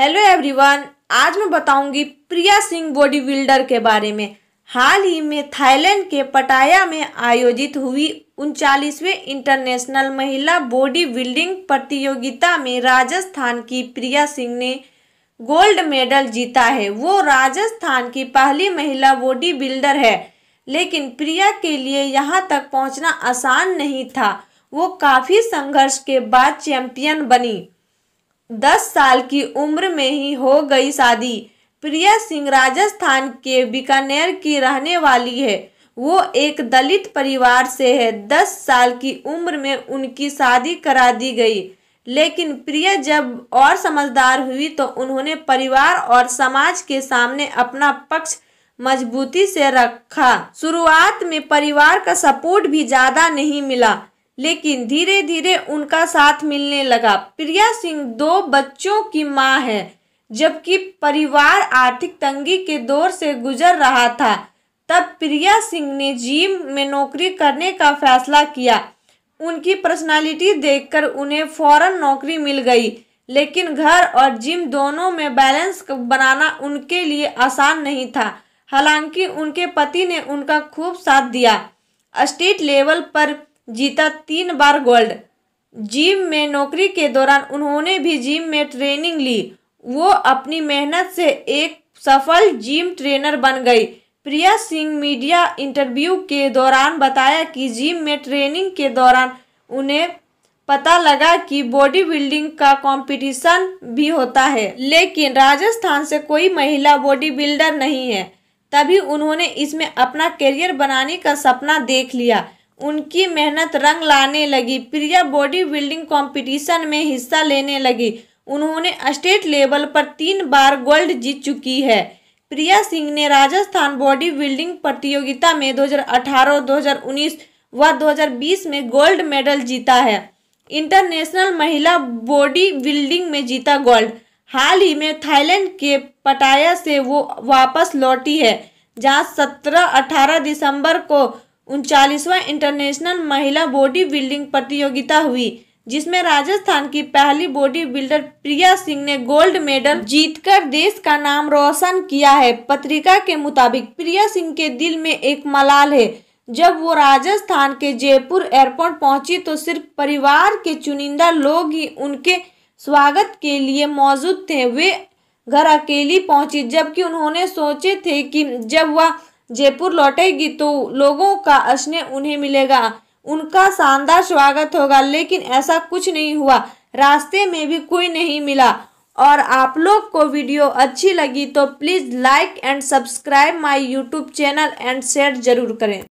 hello everyone आज मैं बताऊंगी प्रिया सिंह बॉडी बिल्डर के बारे में हाल ही में थाईलैंड के पटाया में आयोजित हुई उनचालीसवें इंटरनेशनल महिला बॉडी बिल्डिंग प्रतियोगिता में राजस्थान की प्रिया सिंह ने गोल्ड मेडल जीता है वो राजस्थान की पहली महिला बॉडी बिल्डर है लेकिन प्रिया के लिए यहाँ तक पहुँचना आसान नहीं था वो काफ़ी संघर्ष के बाद चैंपियन बनी दस साल की उम्र में ही हो गई शादी प्रिया सिंह राजस्थान के बीकानेर की रहने वाली है वो एक दलित परिवार से है दस साल की उम्र में उनकी शादी करा दी गई लेकिन प्रिया जब और समझदार हुई तो उन्होंने परिवार और समाज के सामने अपना पक्ष मजबूती से रखा शुरुआत में परिवार का सपोर्ट भी ज़्यादा नहीं मिला लेकिन धीरे धीरे उनका साथ मिलने लगा प्रिया सिंह दो बच्चों की माँ है जबकि परिवार आर्थिक तंगी के दौर से गुजर रहा था तब प्रिया सिंह ने जिम में नौकरी करने का फैसला किया उनकी पर्सनालिटी देखकर उन्हें फौरन नौकरी मिल गई लेकिन घर और जिम दोनों में बैलेंस बनाना उनके लिए आसान नहीं था हालांकि उनके पति ने उनका खूब साथ दिया स्टेट लेवल पर जीता तीन बार गोल्ड जिम में नौकरी के दौरान उन्होंने भी जिम में ट्रेनिंग ली वो अपनी मेहनत से एक सफल जिम ट्रेनर बन गई प्रिया सिंह मीडिया इंटरव्यू के दौरान बताया कि जिम में ट्रेनिंग के दौरान उन्हें पता लगा कि बॉडी बिल्डिंग का कंपटीशन भी होता है लेकिन राजस्थान से कोई महिला बॉडी बिल्डर नहीं है तभी उन्होंने इसमें अपना करियर बनाने का सपना देख लिया उनकी मेहनत रंग लाने लगी प्रिया बॉडी बिल्डिंग कॉम्पिटिशन में हिस्सा लेने लगी उन्होंने स्टेट लेवल पर तीन बार गोल्ड जीत चुकी है प्रिया सिंह ने राजस्थान बॉडी बिल्डिंग प्रतियोगिता में 2018, 2019 व 2020 में गोल्ड मेडल जीता है इंटरनेशनल महिला बॉडी बिल्डिंग में जीता गोल्ड हाल ही में थाईलैंड के पटाया से वो वापस लौटी है जहां 17-18 दिसंबर को उनचालीसवा इंटरनेशनल महिला बॉडी बिल्डिंग प्रतियोगिता हुई जिसमें राजस्थान की पहली बॉडी बिल्डर प्रिया सिंह ने गोल्ड मेडल जीतकर देश का नाम रोशन किया है पत्रिका के मुताबिक प्रिया सिंह के दिल में एक मलाल है जब वो राजस्थान के जयपुर एयरपोर्ट पहुंची तो सिर्फ परिवार के चुनिंदा लोग ही उनके स्वागत के लिए मौजूद थे वे घर अकेली पहुंची जबकि उन्होंने सोचे थे कि जब वह जयपुर लौटेगी तो लोगों का स्नेह उन्हें मिलेगा उनका शानदार स्वागत होगा लेकिन ऐसा कुछ नहीं हुआ रास्ते में भी कोई नहीं मिला और आप लोग को वीडियो अच्छी लगी तो please like and subscribe my YouTube channel and share ज़रूर करें